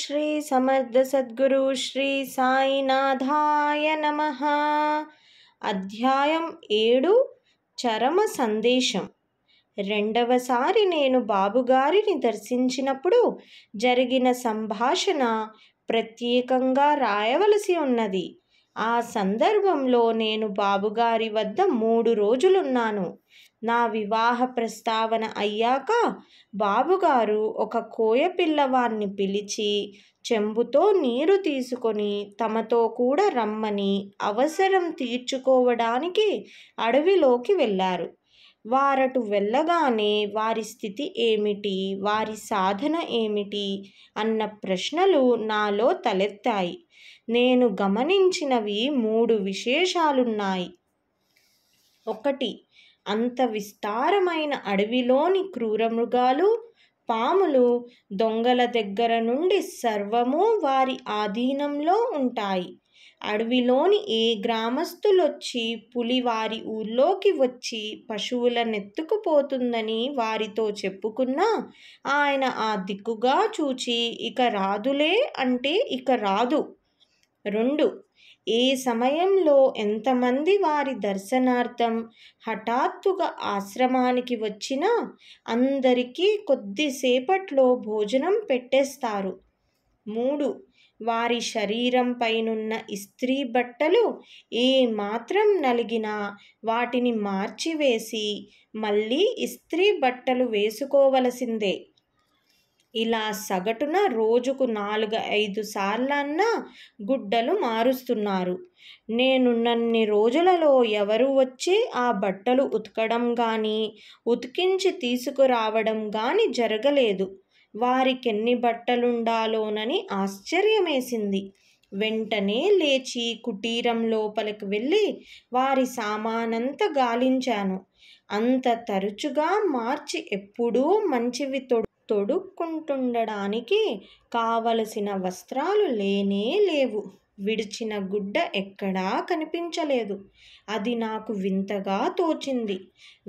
శ్రీ సమర్థ సద్గురు శ్రీ సాయినాథాయ నమ అధ్యాయం ఏడు చరమ సందేశం రెండవసారి నేను బాబుగారిని దర్శించినప్పుడు జరిగిన సంభాషణ ప్రత్యేకంగా రాయవలసి ఉన్నది ఆ సందర్భంలో నేను బాబుగారి వద్ద మూడు రోజులున్నాను నా వివాహ ప్రస్తావన అయ్యాక బాబుగారు ఒక కోయ పిల్లవాన్ని పిలిచి చెంబుతో నీరు తీసుకొని తమతో కూడా రమ్మని అవసరం తీర్చుకోవడానికి అడవిలోకి వెళ్ళారు వారటు వెళ్ళగానే వారి స్థితి ఏమిటి వారి సాధన ఏమిటి అన్న ప్రశ్నలు నాలో తలెత్తాయి నేను గమనించినవి మూడు విశేషాలున్నాయి ఒకటి అంత విస్తారమైన అడవిలోని క్రూరమృగాలు పాములు దొంగల దగ్గర నుండి సర్వము వారి ఆధీనంలో ఉంటాయి అడవిలోని ఏ గ్రామస్తులొచ్చి పులి వారి ఊర్లోకి వచ్చి పశువుల నెత్తుకుపోతుందని వారితో చెప్పుకున్నా ఆయన ఆ దిక్కుగా చూచి ఇక రాదులే అంటే ఇక రాదు రెండు ఏ సమయంలో ఎంతమంది వారి దర్శనార్థం హఠాత్తుగా ఆశ్రమానికి వచ్చినా అందరికీ కొద్దిసేపట్లో భోజనం పెట్టేస్తారు మూడు వారి శరీరం పైనున్న ఇస్త్రీ బట్టలు ఏ మాత్రం నలిగినా వాటిని మార్చివేసి మళ్ళీ ఇస్త్రీ బట్టలు వేసుకోవలసిందే ఇలా సగటున రోజుకు నాలుగు ఐదు సార్లన్నా గుడ్డలు మారుస్తున్నారు నేనున్నన్ని రోజులలో ఎవరు వచ్చి ఆ బట్టలు ఉతకడం కానీ ఉతికించి తీసుకురావడం కానీ జరగలేదు వారికెన్ని బట్టలుండాలోనని ఆశ్చర్యమేసింది వెంటనే లేచి కుటీరం లోపలికి వెళ్ళి వారి సామానంతా గాలించాను అంత తరచుగా మార్చి ఎప్పుడూ మంచివి తొడు తొడుక్కుంటుండడానికి కావలసిన వస్త్రాలు లేనే లేవు విడిచిన గుడ్డ ఎక్కడా కనిపించలేదు అది నాకు వింతగా తోచింది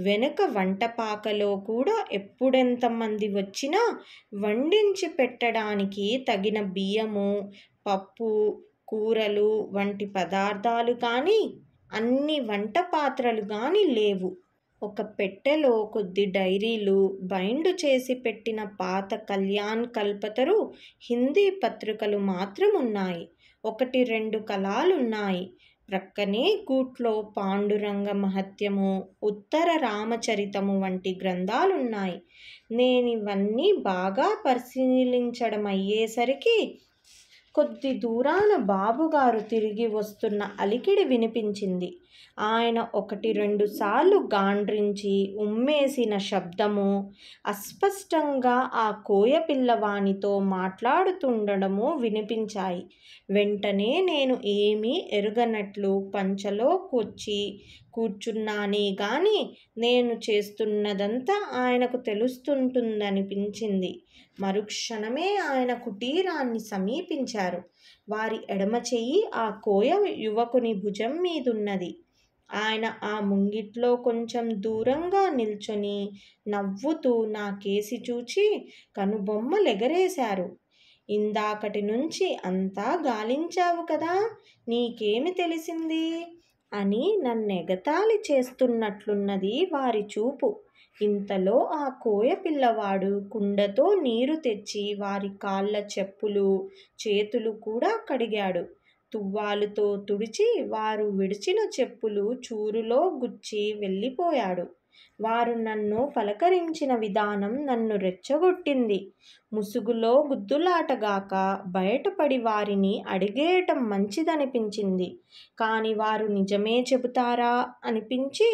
వెనుక వంటపాకలో కూడా ఎప్పుడెంతమంది వచ్చినా వండించి పెట్టడానికి తగిన బియ్యము పప్పు కూరలు వంటి పదార్థాలు కానీ అన్ని వంట పాత్రలు కానీ లేవు ఒక పెట్టెలో కొద్ది డైరీలు బైండు చేసి పెట్టిన పాత కళ్యాణ్ కల్పతరు హిందీ పత్రికలు మాత్రం ఉన్నాయి ఒకటి రెండు కళాలున్నాయి ప్రక్కనే గూట్లో పాండురంగ మహత్యము ఉత్తర రామచరితము వంటి గ్రంథాలున్నాయి నేను ఇవన్నీ బాగా పరిశీలించడం అయ్యేసరికి కొద్ది దూరాన బాబుగారు తిరిగి వస్తున్న అలికిడి వినిపించింది ఆయన ఒకటి రెండు సార్లు గాండ్రించి ఉమ్మేసిన శబ్దము అస్పష్టంగా ఆ కోయ మాట్లాడుతుండడము వినిపించాయి వెంటనే నేను ఏమీ ఎరుగనట్లు పంచలోకొచ్చి కూర్చున్నానే గాని నేను చేస్తున్నదంతా ఆయనకు తెలుస్తుంటుందనిపించింది మరుక్షణమే ఆయన కుటీరాన్ని సమీపించారు వారి ఎడమ చెయ్యి ఆ కోయ యువకుని భుజం మీదున్నది ఆయన ఆ ముంగిట్లో కొంచెం దూరంగా నిల్చొని నవ్వుతూ నా కేసి చూచి కనుబొమ్మలెగరేశారు ఇందాకటి నుంచి అంతా గాలించావు కదా నీకేమి తెలిసింది అని నన్నెగతాళి చేస్తున్నట్లున్నది వారి చూపు ఇంతలో ఆ కోయ పిల్లవాడు కుండతో నీరు తెచ్చి వారి కాళ్ళ చెప్పులు చేతులు కూడా కడిగాడు తువ్వాలుతో తుడిచి వారు విడిచిన చెప్పులు చూరులో గుచ్చి వెళ్ళిపోయాడు వారు నన్ను పలకరించిన విధానం నన్ను రెచ్చగొట్టింది ముసుగులో గుద్దులాటగాక బయటపడి వారిని అడిగేయటం మంచిదనిపించింది కానీ వారు నిజమే చెబుతారా అనిపించి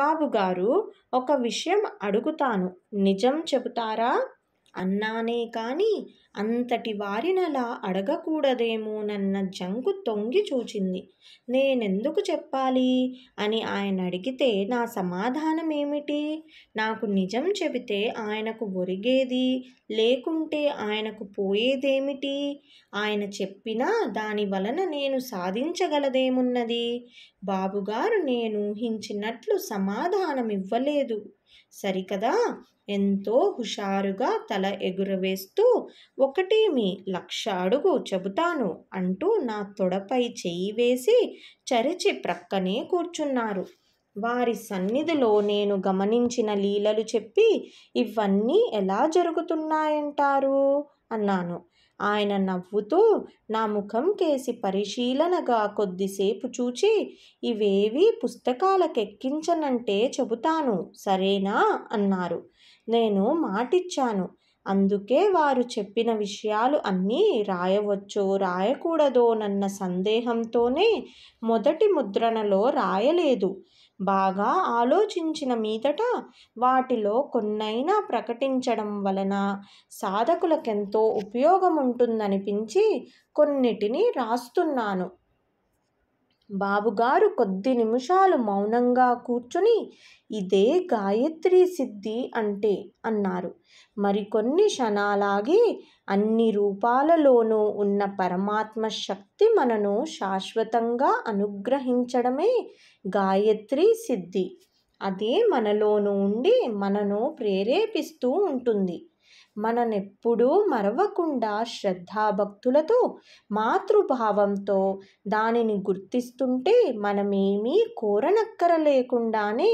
బాబుగారు ఒక విషయం అడుగుతాను నిజం చెబుతారా అన్నానే కానీ అంతటి వారినలా అడగకూడదేమోనన్న జంకు తొంగి చూచింది నేనెందుకు చెప్పాలి అని ఆయన అడిగితే నా సమాధానం ఏమిటి నాకు నిజం చెబితే ఆయనకు ఒరిగేది లేకుంటే ఆయనకు పోయేదేమిటి ఆయన చెప్పినా దాని వలన నేను సాధించగలదేమున్నది బాబుగారు నేను ఊహించినట్లు సమాధానమివ్వలేదు సరికదా ఎంతో హుషారుగా తల ఎగురవేస్తూ ఒకటేమి లక్ష అడుగు చెబుతాను అంటూ నా తొడపై చెయ్యి వేసి చరిచి ప్రక్కనే కూర్చున్నారు వారి సన్నిధిలో నేను గమనించిన లీలలు చెప్పి ఇవన్నీ ఎలా జరుగుతున్నాయంటారు అన్నాను ఆయన నవ్వుతూ నా ముఖం కేసి పరిశీలనగా కొద్దిసేపు చూచి ఇవేవి పుస్తకాలకెక్కించనంటే చెబుతాను సరేనా అన్నారు నేను మాటిచ్చాను అందుకే వారు చెప్పిన విషయాలు అన్నీ రాయవచ్చో రాయకూడదో నన్న సందేహంతోనే మొదటి ముద్రణలో రాయలేదు బాగా ఆలోచించిన మీదట వాటిలో కొన్నైనా ప్రకటించడం వలన సాధకులకెంతో ఉపయోగముంటుందనిపించి కొన్నిటిని రాస్తున్నాను బాబుగారు కొద్ది నిమిషాలు మౌనంగా కూర్చుని ఇదే గాయత్రి సిద్ధి అంటే అన్నారు మరికొన్ని క్షణాలాగి అన్ని రూపాలలోనూ ఉన్న పరమాత్మ శక్తి మనను శాశ్వతంగా అనుగ్రహించడమే గాయత్రి సిద్ధి అదే మనలోనూ ఉండి మనను ప్రేరేపిస్తూ ఉంటుంది మననెప్పుడూ మరవకుండా శ్రద్ధాభక్తులతో మాతృభావంతో దానిని గుర్తిస్తుంటే మనమేమీ కోరనక్కర లేకుండానే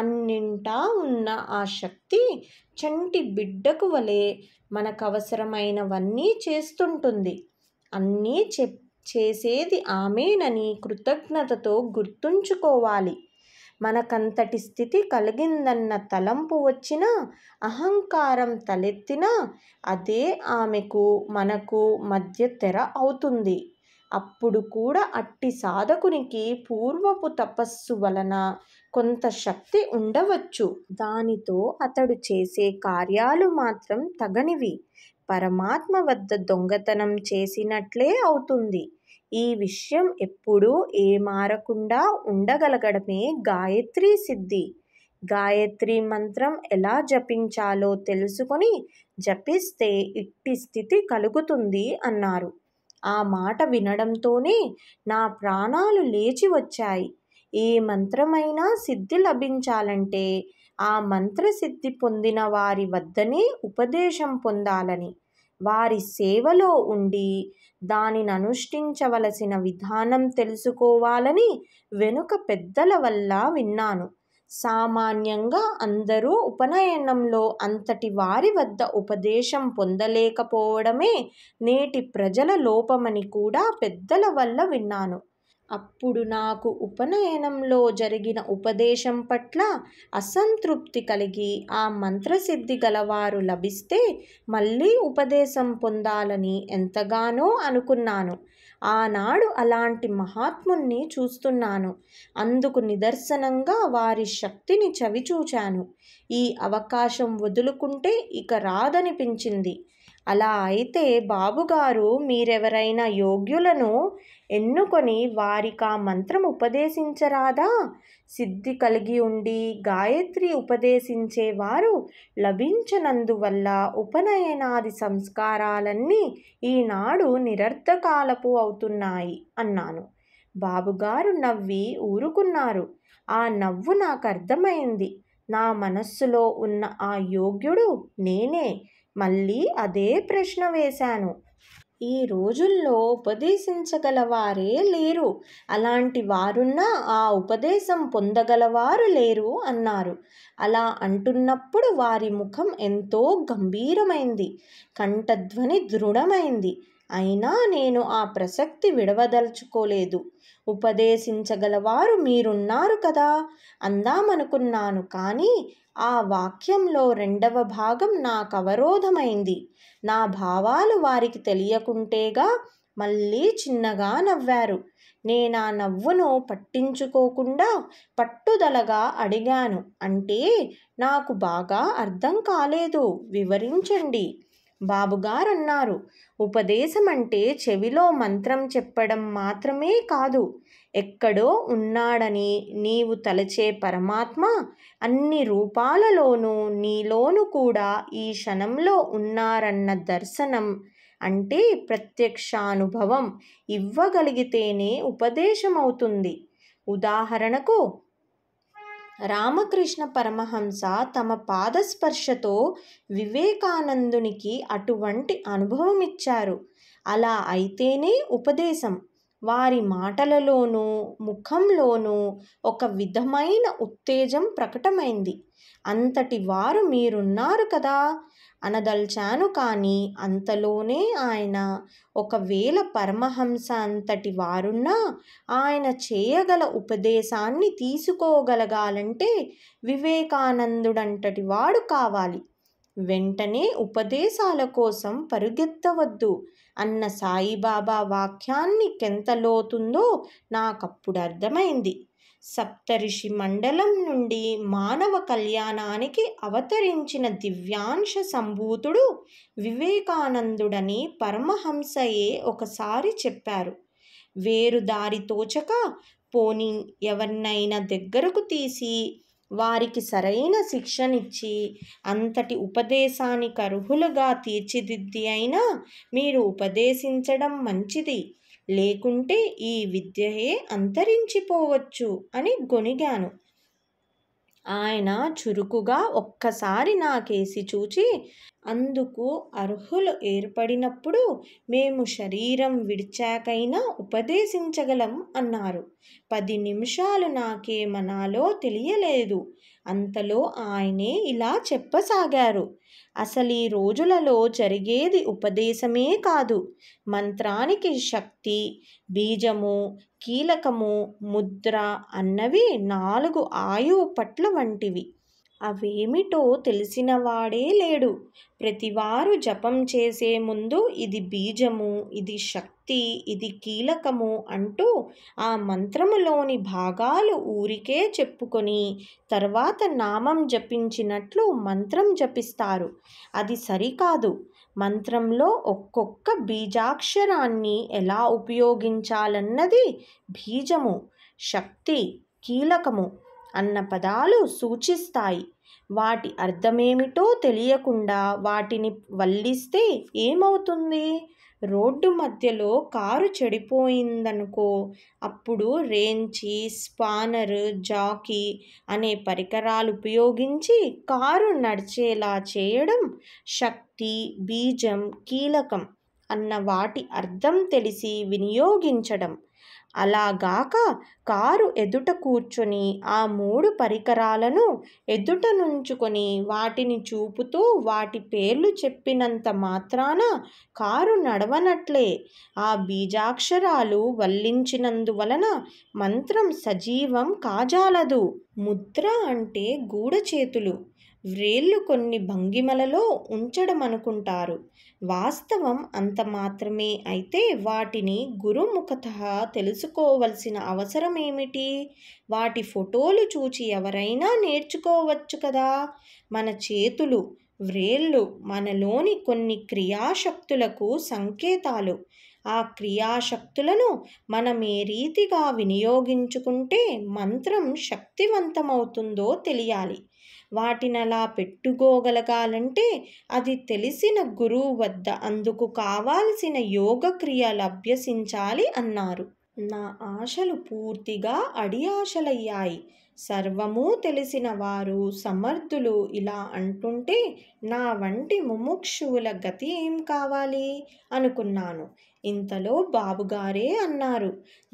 అన్నింటా ఉన్న ఆ శక్తి చంటి బిడ్డకు వలె మనకవసరమైనవన్నీ చేస్తుంటుంది అన్నీ చెప్ చేసేది ఆమెనని కృతజ్ఞతతో గుర్తుంచుకోవాలి మనకంతటి స్థితి కలిగిందన్న తలంపు వచ్చినా అహంకారం తలెత్తినా అదే ఆమెకు మనకు మధ్య తెర అవుతుంది అప్పుడు కూడా అట్టి సాధకునికి పూర్వపు తపస్సు వలన కొంత శక్తి ఉండవచ్చు దానితో అతడు చేసే కార్యాలు మాత్రం తగనివి పరమాత్మ వద్ద దొంగతనం చేసినట్లే అవుతుంది ఈ విషయం ఎప్పుడూ ఏమారకుండా ఉండగలగడమే గాయత్రి సిద్ధి గాయత్రి మంత్రం ఎలా జపించాలో తెలుసుకొని జపిస్తే ఇట్టి స్థితి కలుగుతుంది అన్నారు ఆ మాట వినడంతోనే నా ప్రాణాలు లేచి వచ్చాయి ఏ మంత్రమైనా సిద్ధి లభించాలంటే ఆ మంత్రసిద్ధి పొందిన వారి వద్దనే ఉపదేశం పొందాలని వారి సేవలో ఉండి దానిని అనుష్ఠించవలసిన విధానం తెలుసుకోవాలని వెనుక పెద్దల వల్ల విన్నాను సామాన్యంగా అందరూ ఉపనయనంలో అంతటి వారి వద్ద ఉపదేశం పొందలేకపోవడమే నేటి ప్రజల లోపమని కూడా పెద్దల వల్ల విన్నాను అప్పుడు నాకు ఉపనయనంలో జరిగిన ఉపదేశం పట్ల అసంతృప్తి కలిగి ఆ మంత్రసిద్ధి గలవారు లభిస్తే మళ్ళీ ఉపదేశం పొందాలని ఎంతగానో అనుకున్నాను ఆనాడు అలాంటి మహాత్ముణ్ణి చూస్తున్నాను అందుకు నిదర్శనంగా వారి శక్తిని చవిచూచాను ఈ అవకాశం వదులుకుంటే ఇక రాదనిపించింది అలా అయితే బాబుగారు మీరెవరైనా యోగ్యులను ఎన్నుకొని వారికా మంత్రం ఉపదేశించరాదా సిద్ధి కలిగి ఉండి గాయత్రి ఉపదేశించేవారు లభించనందువల్ల ఉపనయనాది సంస్కారాలన్నీ ఈనాడు నిరర్ధకాలపు అవుతున్నాయి అన్నాను బాబుగారు నవ్వి ఊరుకున్నారు ఆ నవ్వు నాకు అర్థమైంది నా మనస్సులో ఉన్న ఆ యోగ్యుడు నేనే మళ్ళీ అదే ప్రశ్న వేశాను ఈ రోజుల్లో ఉపదేశించగలవారే లేరు అలాంటి వారున్నా ఆ ఉపదేశం పొందగలవారు లేరు అన్నారు అలా అంటున్నప్పుడు వారి ముఖం ఎంతో గంభీరమైంది కంఠధ్వని దృఢమైంది అయినా నేను ఆ ప్రసక్తి విడవదలుచుకోలేదు ఉపదేశించగలవారు మీరున్నారు కదా అందామనుకున్నాను కానీ ఆ వాక్యంలో రెండవ భాగం నాకు అవరోధమైంది నా భావాలు వారికి తెలియకుంటేగా మళ్ళీ చిన్నగా నవ్వారు నేను ఆ నవ్వును పట్టించుకోకుండా పట్టుదలగా అడిగాను అంటే నాకు బాగా అర్థం కాలేదు వివరించండి బాబుగారన్నారు ఉపదేశం అంటే చెవిలో మంత్రం చెప్పడం మాత్రమే కాదు ఎక్కడో ఉన్నాడని నీవు తలచే పరమాత్మ అన్ని రూపాలలోనూ నీలోను కూడా ఈ క్షణంలో ఉన్నారన్న దర్శనం అంటే ప్రత్యక్షానుభవం ఇవ్వగలిగితేనే ఉపదేశమవుతుంది ఉదాహరణకు రామకృష్ణ పరమహంస తమ పాదస్పర్శతో వివేకానందునికి అటువంటి అనుభవం ఇచ్చారు అలా అయితేనే ఉపదేశం వారి మాటలలోనూ ముఖంలోనూ ఒక విధమైన ఉత్తేజం ప్రకటమైంది అంతటి వారు మీరున్నారు కదా అనదల్చాను కానీ అంతలోనే ఆయన ఒకవేళ పరమహంస అంతటి వారున్నా ఆయన చేయగల ఉపదేశాన్ని తీసుకోగలగాలంటే వివేకానందుడంతటి వాడు కావాలి వెంటనే ఉపదేశాల కోసం పరుగెత్తవద్దు అన్న సాయిబాబా వాక్యాన్ని కెంత లోతుందో నాకప్పుడు అర్థమైంది సప్తరిషి మండలం నుండి మానవ కళ్యాణానికి అవతరించిన దివ్యాంశ సంభూతుడు వివేకానందుడని పరమహంసయే ఒకసారి చెప్పారు వేరు దారి తోచక పోని ఎవరినైనా దగ్గరకు తీసి వారికి సరైన శిక్షనిచ్చి అంతటి ఉపదేశానికి అర్హులుగా తీర్చిదిద్ది అయినా మీరు ఉపదేశించడం మంచిది లేకుంటే ఈ విద్యయే అంతరించిపోవచ్చు అని గొణిగాను ఆయన చురుకుగా ఒక్కసారి నాకేసి చూచి అందుకు అర్హులు ఏర్పడినప్పుడు మేము శరీరం విడిచాకైనా ఉపదేశించగలం అన్నారు పది నిమిషాలు నాకేమనాలో తెలియలేదు అంతలో ఆయనే ఇలా చెప్పసాగారు అసలు ఈ రోజులలో జరిగేది ఉపదేశమే కాదు మంత్రానికి శక్తి బీజము కీలకము ముద్ర అన్నవి నాలుగు ఆయువు పట్ల వంటివి అవేమిటో తెలిసినవాడే లేడు ప్రతివారు జపం చేసే ముందు ఇది బీజము ఇది శక్తి ఇది కీలకము అంటూ ఆ మంత్రములోని భాగాలు ఊరికే చెప్పుకొని తర్వాత నామం జపించినట్లు మంత్రం జపిస్తారు అది సరికాదు మంత్రంలో ఒక్కొక్క బీజాక్షరాన్ని ఎలా ఉపయోగించాలన్నది బీజము శక్తి కీలకము అన్న పదాలు సూచిస్తాయి వాటి అర్థమేమిటో తెలియకుండా వాటిని వల్లిస్తే ఏమవుతుంది రోడ్డు మధ్యలో కారు చెడిపోయిందనుకో అప్పుడు రేంచి స్పానర్ జాకీ అనే పరికరాలు ఉపయోగించి కారు నడిచేలా చేయడం శక్తి బీజం కీలకం అన్న వాటి అర్థం తెలిసి వినియోగించడం అలాగాక కారు ఎదుట కూర్చొని ఆ మూడు పరికరాలను ఎదుట నుంచుకొని వాటిని చూపుతూ వాటి పేర్లు చెప్పినంత మాత్రాన కారు నడవనట్లే ఆ బీజాక్షరాలు వల్లించినందువలన మంత్రం సజీవం కాజాలదు ముద్ర అంటే చేతులు వ్రేళ్ళు కొన్ని భంగిమలలో ఉంచడం అనుకుంటారు వాస్తవం అంత మాత్రమే అయితే వాటిని గురుముఖత తెలుసుకోవలసిన అవసరం అర్థం ఏమిటి వాటి ఫోటోలు చూచి ఎవరైనా నేర్చుకోవచ్చు కదా మన చేతులు వ్రేళ్ళు మనలోని కొన్ని క్రియాశక్తులకు సంకేతాలు ఆ క్రియాశక్తులను మనం ఏ రీతిగా వినియోగించుకుంటే మంత్రం శక్తివంతమవుతుందో తెలియాలి వాటిని అలా పెట్టుకోగలగాలంటే అది తెలిసిన గురువు వద్ద అందుకు కావాల్సిన యోగ క్రియలు అభ్యసించాలి అన్నారు నా ఆశలు పూర్తిగా అడి ఆశలయ్యాయి సర్వము తెలిసిన వారు సమర్థులు ఇలా అంటుంటే నా వంటి ముముక్షువుల గతి ఏం కావాలి అనుకున్నాను ఇంతలో బాబుగారే అన్నారు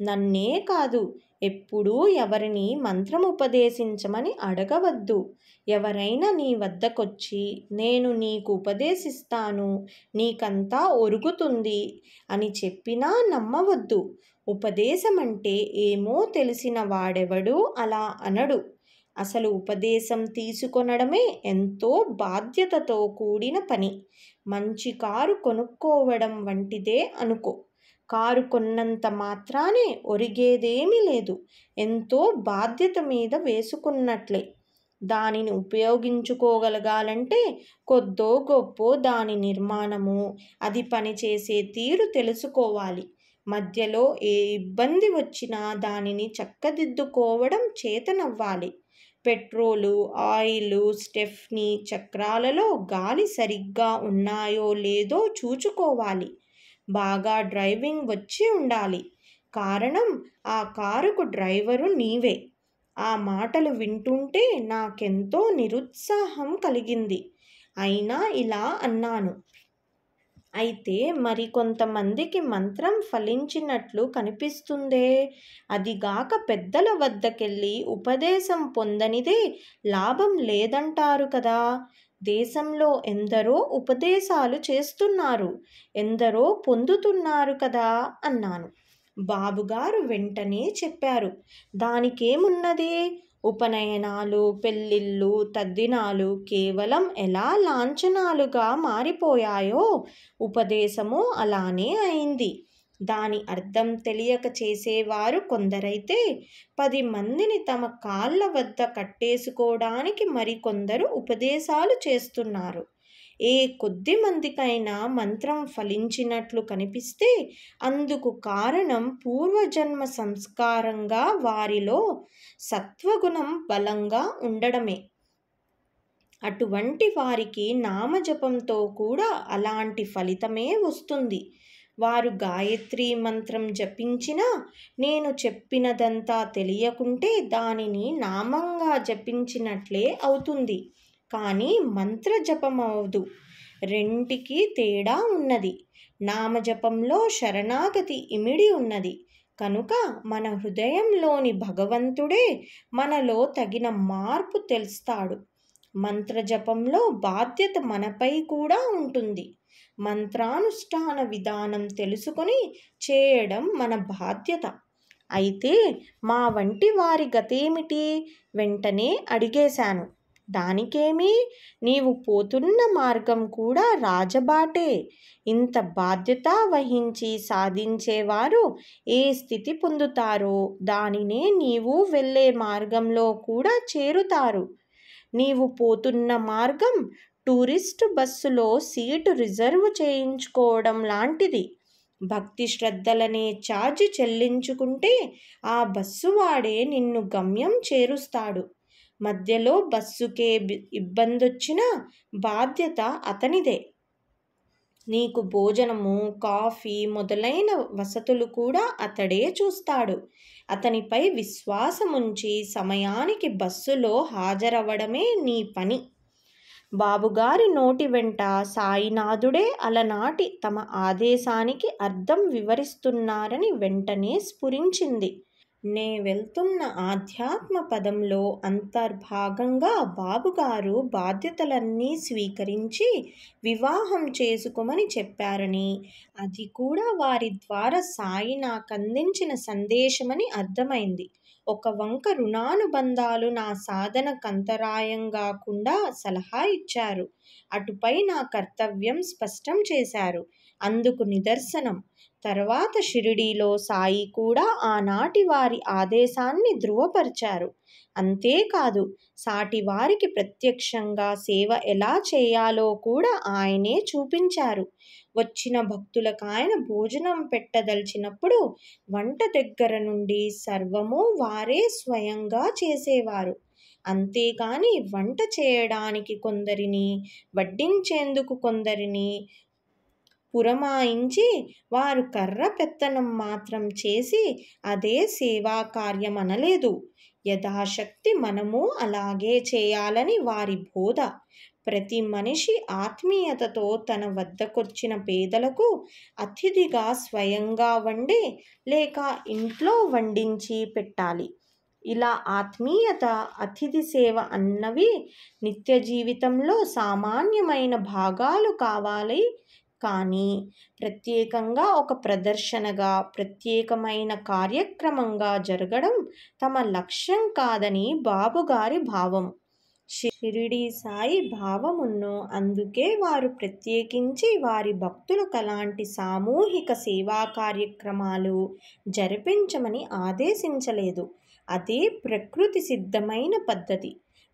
నన్నే కాదు ఎప్పుడూ ఎవరిని మంత్రం ఉపదేశించమని అడగవద్దు ఎవరైనా నీ వద్దకొచ్చి నేను నీకు ఉపదేశిస్తాను నీకంతా ఒరుగుతుంది అని చెప్పినా నమ్మవద్దు ఉపదేశమంటే ఏమో తెలిసిన వాడెవడు అలా అనడు అసలు ఉపదేశం తీసుకొనడమే ఎంతో బాధ్యతతో కూడిన పని మంచి కారు కొనుక్కోవడం వంటిదే అనుకో కారు కొన్నంత మాత్రానే ఒరిగేదేమీ లేదు ఎంతో బాధ్యత మీద వేసుకున్నట్లే దానిని ఉపయోగించుకోగలగాలంటే కొద్దో గొప్పో దాని నిర్మాణము అది పనిచేసే తీరు తెలుసుకోవాలి మధ్యలో ఏ ఇబ్బంది వచ్చినా దానిని చక్కదిద్దుకోవడం చేతనవ్వాలి పెట్రోలు ఆయిలు స్టెఫ్నీ చక్రాలలో గాలి సరిగ్గా ఉన్నాయో లేదో చూచుకోవాలి బాగా డ్రైవింగ్ వచ్చి ఉండాలి కారణం ఆ కారుకు డ్రైవరు నీవే ఆ మాటలు వింటుంటే నాకెంతో నిరుత్సాహం కలిగింది అయినా ఇలా అన్నాను అయితే మరి కొంతమందికి మంత్రం ఫలించినట్లు కనిపిస్తుందే అదిగాక పెద్దల వద్దకెళ్ళి ఉపదేశం పొందనిదే లాభం లేదంటారు కదా దేశంలో ఎందరో ఉపదేశాలు చేస్తున్నారు ఎందరో పొందుతున్నారు కదా అన్నాను బాబుగారు వెంటనే చెప్పారు దానికేమున్నది ఉపనయనాలు పెళ్ళిళ్ళు తద్దినాలు కేవలం ఎలా లాంఛనాలుగా మారిపోయాయో ఉపదేశము అలానే అయింది దాని అర్థం తెలియక చేసేవారు కొందరైతే పది మందిని తమ కాళ్ళ వద్ద కట్టేసుకోవడానికి మరికొందరు ఉపదేశాలు చేస్తున్నారు ఏ కొద్ది మందికైనా మంత్రం ఫలించినట్లు కనిపిస్తే అందుకు కారణం పూర్వజన్మ సంస్కారంగా వారిలో సత్వగుణం బలంగా ఉండడమే అటువంటి వారికి నామజపంతో కూడా అలాంటి ఫలితమే వస్తుంది వారు గాయత్రి మంత్రం జపించినా నేను చెప్పినదంతా తెలియకుంటే దానిని నామంగా జపించినట్లే అవుతుంది కానీ మంత్ర మంత్రజపమవదు రెంటికి తేడా ఉన్నది నామజపంలో శరణాగతి ఇమిడి ఉన్నది కనుక మన హృదయంలోని భగవంతుడే మనలో తగిన మార్పు తెలుస్తాడు మంత్రజపంలో బాధ్యత మనపై కూడా ఉంటుంది మంత్రానుష్ఠాన విధానం తెలుసుకొని చేయడం మన బాధ్యత అయితే మా వంటి వారి గతేమిటి వెంటనే అడిగేశాను దానికేమి నీవు పోతున్న మార్గం కూడా రాజబాటే ఇంత బాధ్యత వహించి సాధించేవారు ఏ స్థితి పొందుతారో దానినే నీవు వెళ్ళే మార్గంలో కూడా చేరుతారు నీవు పోతున్న మార్గం టూరిస్ట్ బస్సులో సీటు రిజర్వ్ చేయించుకోవడం లాంటిది భక్తి శ్రద్ధలనే ఛార్జ్ చెల్లించుకుంటే ఆ బస్సు వాడే నిన్ను గమ్యం చేరుస్తాడు మధ్యలో బస్సుకే ఇబ్బందొచ్చినా బాధ్యత అతనిదే నీకు భోజనము కాఫీ మొదలైన వసతులు కూడా అతడే చూస్తాడు అతనిపై విశ్వాసముంచి సమయానికి బస్సులో హాజరవ్వడమే నీ పని బాబుగారి నోటి వెంట సాయినాథుడే అలనాటి తమ ఆదేశానికి అర్థం వివరిస్తున్నారని వెంటనే స్ఫురించింది నే వెళ్తున్న ఆధ్యాత్మ పదంలో అంతర్భాగంగా బాబుగారు బాధ్యతలన్నీ స్వీకరించి వివాహం చేసుకోమని చెప్పారని అది కూడా వారి ద్వారా సాయి నాకు అందించిన సందేశమని అర్థమైంది ఒక వంక రుణానుబంధాలు నా సాధనకు అంతరాయం కాకుండా సలహా ఇచ్చారు అటుపై నా కర్తవ్యం స్పష్టం చేశారు అందుకు నిదర్శనం తర్వాత షిరిడీలో సాయి కూడా ఆనాటి వారి ఆదేశాన్ని ధృవపరిచారు అంతేకాదు సాటి వారికి ప్రత్యక్షంగా సేవ ఎలా చేయాలో కూడా ఆయనే చూపించారు వచ్చిన భక్తులకు ఆయన భోజనం పెట్టదలిచినప్పుడు వంట దగ్గర నుండి సర్వము వారే స్వయంగా చేసేవారు అంతేకాని వంట చేయడానికి కొందరిని వడ్డించేందుకు కొందరిని పురమాయించి వారు కర్ర పెత్తనం మాత్రం చేసి అదే సేవా కార్యమనలేదు యథాశక్తి మనము అలాగే చేయాలని వారి బోధ ప్రతి మనిషి ఆత్మీయతతో తన వద్దకొచ్చిన పేదలకు అతిథిగా స్వయంగా వండి లేక ఇంట్లో వండించి పెట్టాలి ఇలా ఆత్మీయత అతిథి సేవ అన్నవి నిత్య జీవితంలో సామాన్యమైన భాగాలు కావాలి కానీ ప్రత్యేకంగా ఒక ప్రదర్శనగా ప్రత్యేకమైన కార్యక్రమంగా జరగడం తమ లక్ష్యం కాదని బాబుగారి భావం షిరిడి సాయి భావమును అందుకే వారు ప్రత్యేకించి వారి భక్తులకు అలాంటి సామూహిక సేవా కార్యక్రమాలు జరిపించమని ఆదేశించలేదు అదే ప్రకృతి సిద్ధమైన పద్ధతి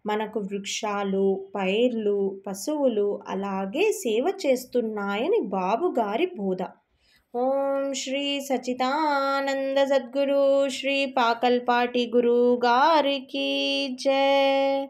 మనకు వృక్షాలు పైర్లు పశువులు అలాగే సేవ చేస్తున్నాయని బాబుగారి బోధ ఓం శ్రీ సచితానంద సద్గురు శ్రీ పాకల్పాటి గురువు గారికి జయ